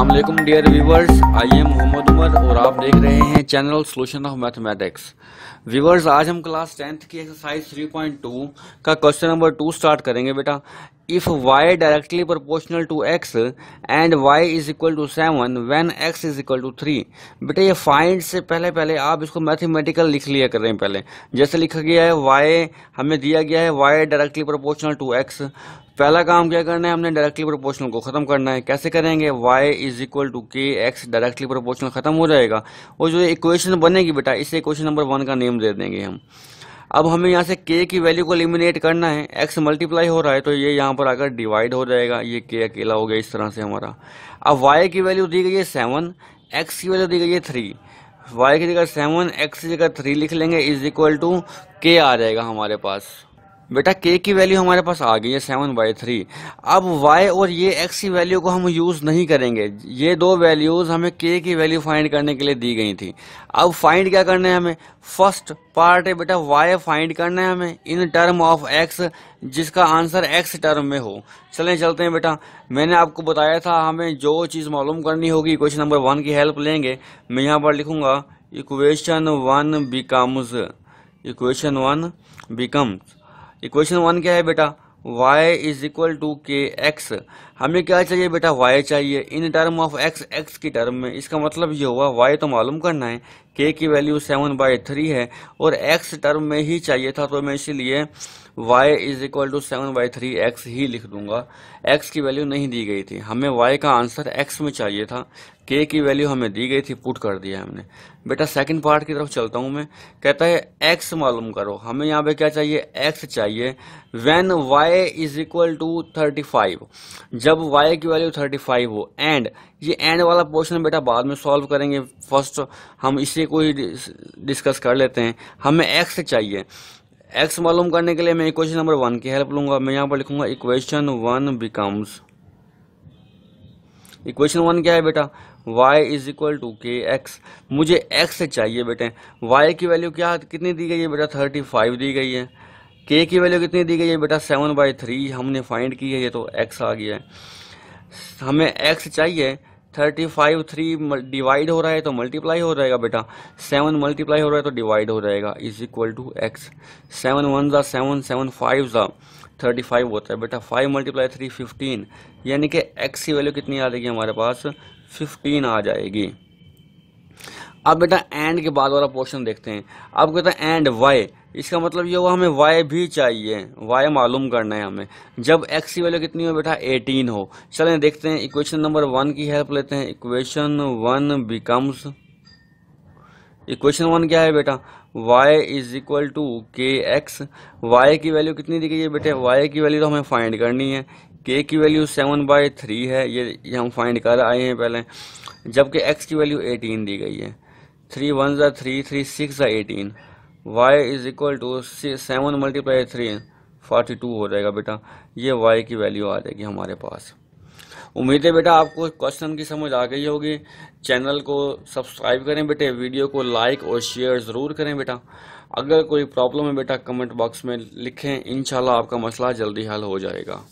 Aslam dear viewers I am Mohammad Umar और आप देख रहे हैं channel solution of mathematics viewers आज हम क्लास टेंथ की एक्सरसाइज 3.2 का क्वेश्चन नंबर टू स्टार्ट करेंगे बेटा if y directly proportional to x and y is equal to 7 when x is equal to 3 बेटा ये फाइंड से पहले पहले आप इसको मैथमेटिकल लिख लिया कर रहे हैं पहले जैसे लिखा गया है y हमें दिया गया है y directly proportional to x पहला काम क्या करना है हमने डायरेक्टली प्रोपोर्शनल को ख़त्म करना है कैसे करेंगे y इज इक्वल टू के एक्स डायरेक्टली प्रोपोर्शनल ख़त्म हो जाएगा और जो इक्वेशन बनेगी बेटा इसे इक्वेशन नंबर वन का नेम दे देंगे हम अब हमें यहाँ से के की वैल्यू को एलिमिनेट करना है एक्स मल्टीप्लाई हो रहा है तो ये यहाँ पर आकर डिवाइड हो जाएगा ये के अकेला हो गया इस तरह से हमारा अब वाई की वैल्यू दी गई है सेवन एक्स की वैल्यू दी गई है थ्री वाई की जगह सेवन एक्स की जगह थ्री लिख लेंगे इज इक्वल टू के आ जाएगा हमारे पास बेटा के की वैल्यू हमारे पास आ गई है सेवन बाई थ्री अब वाई और ये एक्स की वैल्यू को हम यूज़ नहीं करेंगे ये दो वैल्यूज़ हमें के की वैल्यू फाइंड करने के लिए दी गई थी अब फाइंड क्या करना है हमें फर्स्ट पार्ट है बेटा वाई फाइंड करना है हमें इन टर्म ऑफ एक्स जिसका आंसर एक्स टर्म में हो चलें चलते हैं बेटा मैंने आपको बताया था हमें जो चीज़ मालूम करनी होगी क्वेश्चन नंबर वन की हेल्प लेंगे मैं यहाँ पर लिखूँगा equation one becomes equation one becomes equation one क्या है बेटा y इज इक्वल टू के एक्स हमें क्या चाहिए बेटा y चाहिए in term of x x की टर्म में इसका मतलब ये हुआ y तो मालूम करना है के की वैल्यू सेवन बाई थ्री है और एक्स टर्म में ही चाहिए था तो मैं इसीलिए y is equal to seven by three x ही लिख दूंगा एक्स की वैल्यू नहीं दी गई थी हमें वाई का आंसर एक्स में चाहिए था के की वैल्यू हमें दी गई थी पुट कर दिया हमने बेटा सेकंड पार्ट की तरफ चलता हूँ मैं कहता है एक्स मालूम करो हमें यहाँ पे क्या चाहिए एक्स चाहिए when y is equal to thirty five जब वाई की वैल्यू थर्टी फाइव हो एंड ये एंड वाला पोर्शन बेटा बाद में सॉल्व करेंगे फर्स्ट हम इसे कोई डिस्कस कर लेते हैं हमें एक्स चाहिए एक्स मालूम करने के लिए मैं इक्वेशन नंबर वन की हेल्प लूंगा मैं यहाँ पर लिखूंगा equation one becomes equation one क्या है बेटा y इज इक्वल टू के एक्स मुझे x चाहिए बेटे y की वैल्यू क्या कितनी दी गई है बेटा थर्टी फाइव दी गई है k की वैल्यू कितनी दी गई है बेटा सेवन बाई थ्री हमने फाइंड की है ये तो x आ गया है हमें x चाहिए थर्टी फाइव थ्री डिवाइड हो रहा है तो मल्टीप्लाई हो जाएगा बेटा सेवन मल्टीप्लाई हो रहा है तो डिवाइड हो जाएगा is equal to x seven one ज़ा सेवन सेवन फाइव ज़ा थर्टी फाइव होता है बेटा फाइव मल्टीप्लाई थ्री फिफ्टीन यानी कि एक्स की वैल्यू कितनी आ जाएगी हमारे पास फिफ्टीन आ जाएगी अब बेटा एंड के बाद वाला पोर्शन देखते हैं अब कहता है एंड वाई इसका मतलब ये हुआ हमें वाई भी चाहिए वाई मालूम करना है हमें जब एक्स की वैल्यू कितनी हो बेटा 18 हो चलें देखते हैं इक्वेशन नंबर वन की हेल्प लेते हैं equation one becomes equation one क्या है बेटा y इज इक्वल टू के एक्स वाई की वैल्यू कितनी दी गई है बेटे y की वैल्यू तो हमें फाइंड करनी है k की वैल्यू सेवन बाई थ्री है ये, ये हम फाइंड कर आए हैं पहले जबकि x की वैल्यू एटीन दी गई है थ्री वन ज़ा थ्री थ्री सिक्स ज़ा eighteen y is equal to seven multiply three forty two हो जाएगा बेटा ये वाई की वैल्यू आ जाएगी हमारे पास उम्मीद है बेटा आपको क्वेश्चन की समझ आ गई होगी चैनल को सब्सक्राइब करें बेटे वीडियो को लाइक और शेयर ज़रूर करें बेटा अगर कोई प्रॉब्लम है बेटा कमेंट बॉक्स में लिखें इनशाला आपका मसला जल्दी हल हो जाएगा